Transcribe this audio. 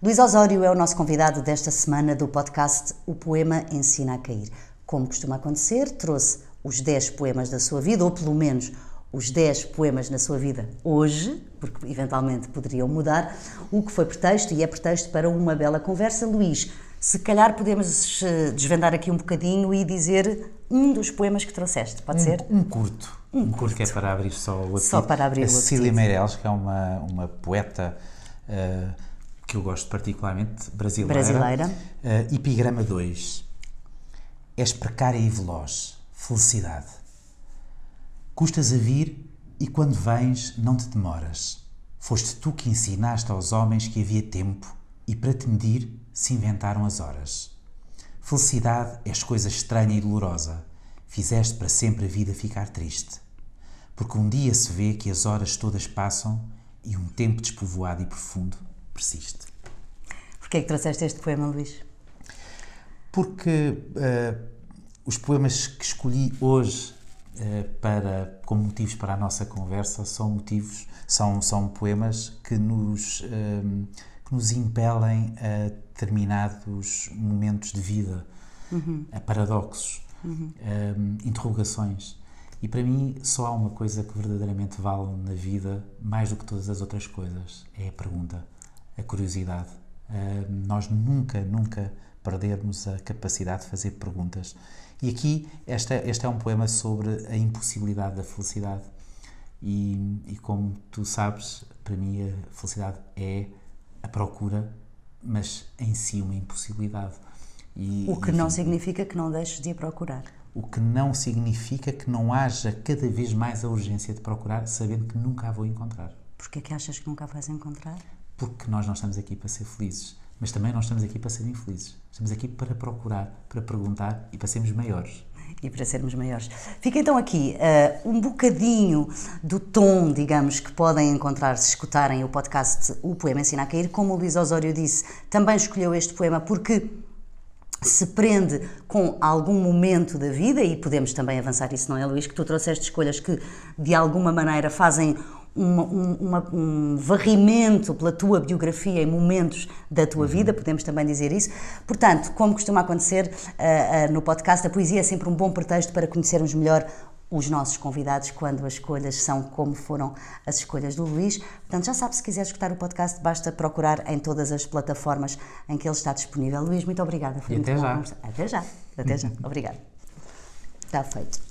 Luís Osório é o nosso convidado desta semana do podcast O Poema Ensina a Cair. Como costuma acontecer, trouxe os 10 poemas da sua vida, ou pelo menos os 10 poemas na sua vida hoje, porque eventualmente poderiam mudar, o que foi pretexto e é pretexto para uma bela conversa. Luís, se calhar podemos eh, desvendar aqui um bocadinho e dizer um dos poemas que trouxeste, pode um, ser? Um curto. Um, um curto. curto. que é para abrir só o apetite. Só para abrir a o apetite. Cecília Meireles, que é uma, uma poeta uh, que eu gosto particularmente, brasileira. Brasileira. Uh, epigrama 2. És precária e veloz. Felicidade. Custas a vir e quando vens não te demoras. Foste tu que ensinaste aos homens que havia tempo e para te medir se inventaram as horas. Felicidade és coisa estranha e dolorosa. Fizeste para sempre a vida ficar triste. Porque um dia se vê que as horas todas passam e um tempo despovoado e profundo persiste. Porquê é que trouxeste este poema, Luís? Porque uh, os poemas que escolhi hoje uh, para, como motivos para a nossa conversa são motivos, são, são poemas que nos, uh, que nos impelem a determinados momentos de vida, uhum. a paradoxos, uhum. Ehm, interrogações. E para mim só há uma coisa que verdadeiramente vale na vida, mais do que todas as outras coisas, é a pergunta a curiosidade. Uh, nós nunca, nunca perdermos a capacidade de fazer perguntas. E aqui, este, este é um poema sobre a impossibilidade da felicidade. E, e como tu sabes, para mim a felicidade é a procura, mas em si uma impossibilidade. E, o que não significa que não deixes de a procurar. O que não significa que não haja cada vez mais a urgência de procurar, sabendo que nunca a vou encontrar. Porquê é que achas que nunca a vais encontrar? porque nós não estamos aqui para ser felizes, mas também não estamos aqui para ser infelizes. Estamos aqui para procurar, para perguntar e para sermos maiores. E para sermos maiores. Fica então aqui uh, um bocadinho do tom, digamos, que podem encontrar se escutarem o podcast O Poema Ensina a Cair. Como o Luís Osório disse, também escolheu este poema porque se prende com algum momento da vida, e podemos também avançar isso, não é, Luís? Que tu trouxeste escolhas que de alguma maneira fazem um varrimento pela tua biografia em momentos da tua uhum. vida, podemos também dizer isso. Portanto, como costuma acontecer uh, uh, no podcast, a poesia é sempre um bom pretexto para conhecermos melhor os nossos convidados quando as escolhas são como foram as escolhas do Luís. Portanto, já sabe, se quiser escutar o podcast, basta procurar em todas as plataformas em que ele está disponível. Luís, muito obrigada. Foi e muito até bom. já. Até já. Até já. Obrigada. Está feito.